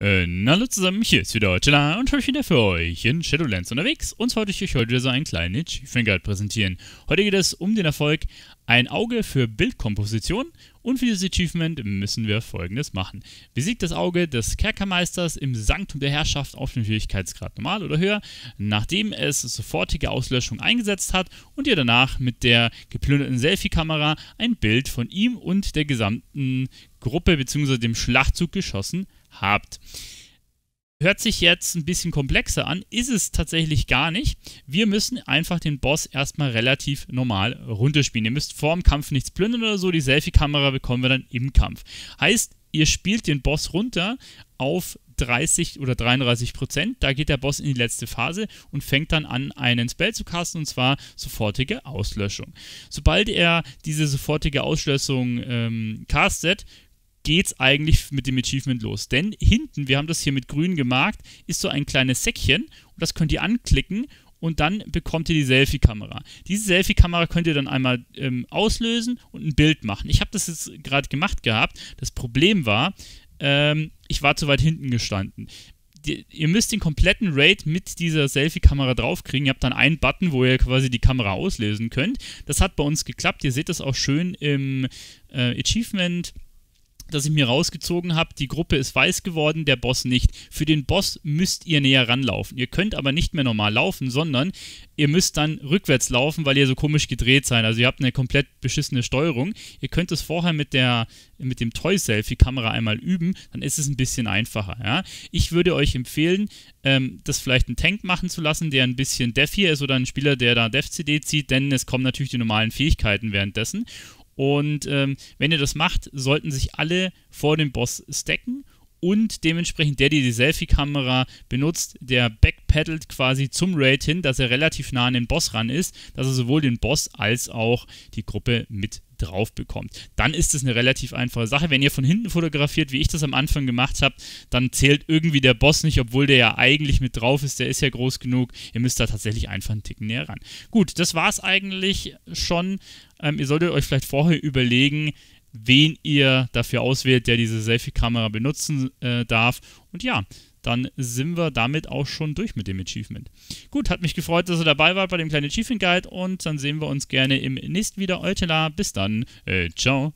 Äh, hallo zusammen, hier ist wieder Hotela und heute wieder für euch in Shadowlands unterwegs. Und zwar wollte ich euch heute so einen kleinen Achievement Guide präsentieren. Heute geht es um den Erfolg ein Auge für Bildkomposition und für dieses Achievement müssen wir folgendes machen. Besiegt das Auge des Kerkermeisters im Sanktum der Herrschaft auf dem Schwierigkeitsgrad normal oder höher, nachdem es sofortige Auslöschung eingesetzt hat und ihr danach mit der geplünderten Selfie-Kamera ein Bild von ihm und der gesamten Gruppe bzw. dem Schlachtzug geschossen habt habt. Hört sich jetzt ein bisschen komplexer an, ist es tatsächlich gar nicht. Wir müssen einfach den Boss erstmal relativ normal runterspielen. Ihr müsst vor dem Kampf nichts plündern oder so, die Selfie-Kamera bekommen wir dann im Kampf. Heißt, ihr spielt den Boss runter auf 30 oder 33 Prozent. Da geht der Boss in die letzte Phase und fängt dann an, einen Spell zu casten, und zwar sofortige Auslöschung. Sobald er diese sofortige Auslöschung ähm, castet, geht's eigentlich mit dem Achievement los. Denn hinten, wir haben das hier mit grün gemarkt, ist so ein kleines Säckchen und das könnt ihr anklicken und dann bekommt ihr die Selfie-Kamera. Diese Selfie-Kamera könnt ihr dann einmal ähm, auslösen und ein Bild machen. Ich habe das jetzt gerade gemacht gehabt. Das Problem war, ähm, ich war zu weit hinten gestanden. Die, ihr müsst den kompletten Raid mit dieser Selfie-Kamera draufkriegen. Ihr habt dann einen Button, wo ihr quasi die Kamera auslösen könnt. Das hat bei uns geklappt. Ihr seht das auch schön im äh, Achievement das ich mir rausgezogen habe. Die Gruppe ist weiß geworden, der Boss nicht. Für den Boss müsst ihr näher ranlaufen. Ihr könnt aber nicht mehr normal laufen, sondern ihr müsst dann rückwärts laufen, weil ihr so komisch gedreht seid. Also ihr habt eine komplett beschissene Steuerung. Ihr könnt es vorher mit der mit dem Toy-Selfie-Kamera einmal üben, dann ist es ein bisschen einfacher. Ja? Ich würde euch empfehlen, ähm, das vielleicht einen Tank machen zu lassen, der ein bisschen Dev hier ist oder ein Spieler, der da Dev-CD zieht, denn es kommen natürlich die normalen Fähigkeiten währenddessen. Und ähm, wenn ihr das macht, sollten sich alle vor dem Boss stacken und dementsprechend der, der die Selfie-Kamera benutzt, der backpedalt quasi zum Raid hin, dass er relativ nah an den Boss ran ist, dass er sowohl den Boss als auch die Gruppe mit drauf bekommt. Dann ist es eine relativ einfache Sache. Wenn ihr von hinten fotografiert, wie ich das am Anfang gemacht habe, dann zählt irgendwie der Boss nicht, obwohl der ja eigentlich mit drauf ist. Der ist ja groß genug. Ihr müsst da tatsächlich einfach einen Ticken näher ran. Gut, das war es eigentlich schon. Ähm, ihr solltet euch vielleicht vorher überlegen, wen ihr dafür auswählt, der diese Selfie-Kamera benutzen äh, darf. Und ja, dann sind wir damit auch schon durch mit dem Achievement. Gut, hat mich gefreut, dass ihr dabei wart bei dem kleinen Achievement Guide und dann sehen wir uns gerne im nächsten wieder. Eutela, bis dann. Äh, ciao.